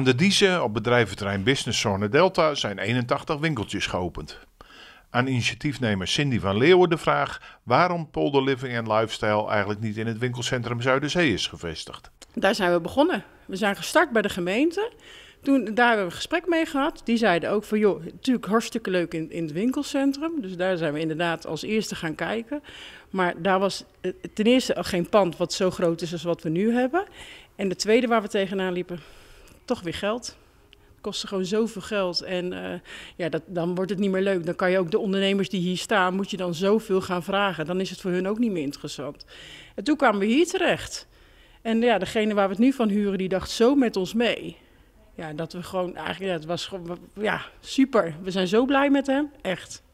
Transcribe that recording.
Aan de diezen op bedrijventerrein Business Zone Delta zijn 81 winkeltjes geopend. Aan initiatiefnemer Cindy van Leeuwen de vraag waarom Polder Living and Lifestyle eigenlijk niet in het winkelcentrum Zuiderzee is gevestigd. Daar zijn we begonnen. We zijn gestart bij de gemeente. Toen, daar hebben we een gesprek mee gehad. Die zeiden ook van, joh, natuurlijk hartstikke leuk in, in het winkelcentrum. Dus daar zijn we inderdaad als eerste gaan kijken. Maar daar was eh, ten eerste geen pand wat zo groot is als wat we nu hebben. En de tweede waar we tegenaan liepen, toch weer geld. Het gewoon zoveel geld. En eh, ja, dat, dan wordt het niet meer leuk. Dan kan je ook de ondernemers die hier staan, moet je dan zoveel gaan vragen. Dan is het voor hun ook niet meer interessant. En toen kwamen we hier terecht. En ja, degene waar we het nu van huren, die dacht zo met ons mee. Ja, dat we gewoon, eigenlijk, ja, het was gewoon, ja, super. We zijn zo blij met hem, echt.